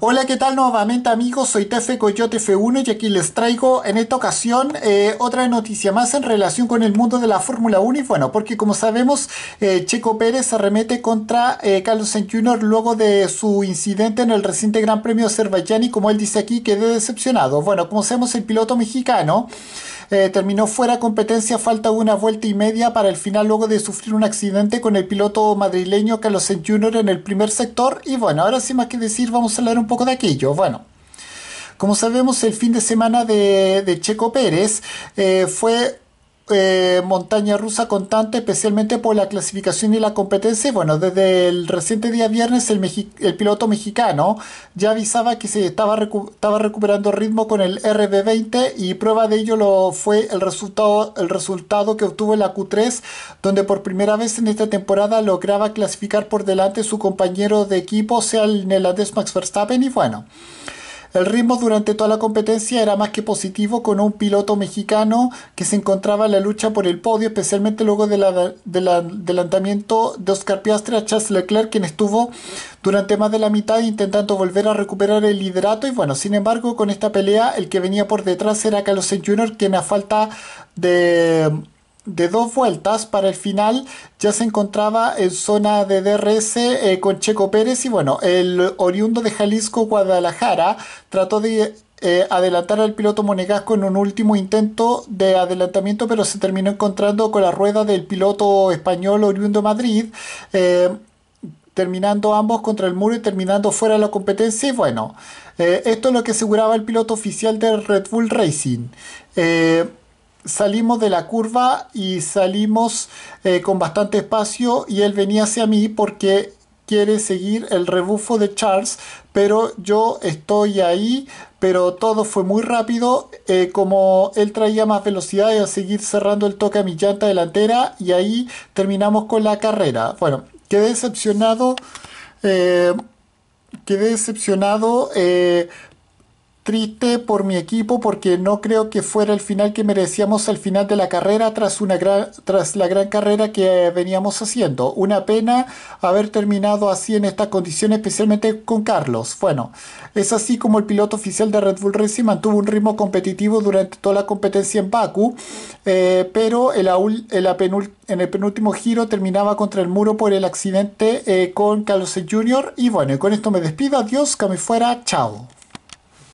Hola, ¿qué tal nuevamente amigos? Soy Tefe Coyote F1 y aquí les traigo en esta ocasión eh, otra noticia más en relación con el mundo de la Fórmula 1 y bueno, porque como sabemos eh, Checo Pérez se remete contra eh, Carlos Sainz luego de su incidente en el reciente Gran Premio de Azerbaiyán y como él dice aquí quedé decepcionado. Bueno, como sabemos el piloto mexicano eh, terminó fuera competencia falta una vuelta y media para el final luego de sufrir un accidente con el piloto madrileño Carlos Sainz en el primer sector. Y bueno, ahora sin más que decir, vamos a hablar un poco de aquello. Bueno. Como sabemos, el fin de semana de, Checo Pérez eh, fue eh, montaña rusa constante, especialmente por la clasificación y la competencia. Bueno, desde el reciente día viernes, el, piloto mexicano ya avisaba que se estaba, recuperando ritmo con el RB20 y prueba de ello lo fue el resultado, el resultado que obtuvo en la Q3, donde por primera vez en esta temporada lograba clasificar por delante su compañero de equipo, sea el neerlandés Max Verstappen, y bueno. El ritmo durante toda la competencia era más que positivo con un piloto mexicano que se encontraba en la lucha por el podio, especialmente luego de adelantamiento de Oscar Piastre a Charles Leclerc, quien estuvo durante más de la mitad intentando volver a recuperar el liderato. Y bueno, sin embargo, con esta pelea, el que venía por detrás era Carlos Sainz Jr., quien a falta de de dos vueltas para el final ya se encontraba en zona de DRS eh, con Checo Pérez y bueno, el oriundo de Jalisco Guadalajara trató de eh, adelantar al piloto monegasco en un último intento de adelantamiento pero se terminó encontrando con la rueda del piloto español oriundo Madrid. Eh, terminando ambos contra el muro y terminando fuera de la competencia. Y bueno, esto es lo que aseguraba el piloto oficial de Red Bull Racing salimos de la curva y salimos eh, con bastante espacio y él venía hacia mí porque quiere seguir el rebufo de Charles, pero yo estoy ahí, pero todo fue muy rápido, eh, como él traía más velocidad y a seguir cerrando el toque a mi llanta delantera y ahí terminamos con la carrera. Bueno, quedé decepcionado, eh, quedé decepcionado, triste por mi equipo porque no creo que fuera el final que merecíamos al final de la carrera tras, una gran, tras la gran carrera que veníamos haciendo. Una pena haber terminado así en estas condiciones, especialmente con Carlos. Bueno, es así como el piloto oficial de Red Bull Racing mantuvo un ritmo competitivo durante toda la competencia en Baku, eh, pero en el penúltimo giro terminaba contra el muro por el accidente eh, con Carlos Jr. Y bueno, con esto me despido. Adiós, que me fuera. Chao.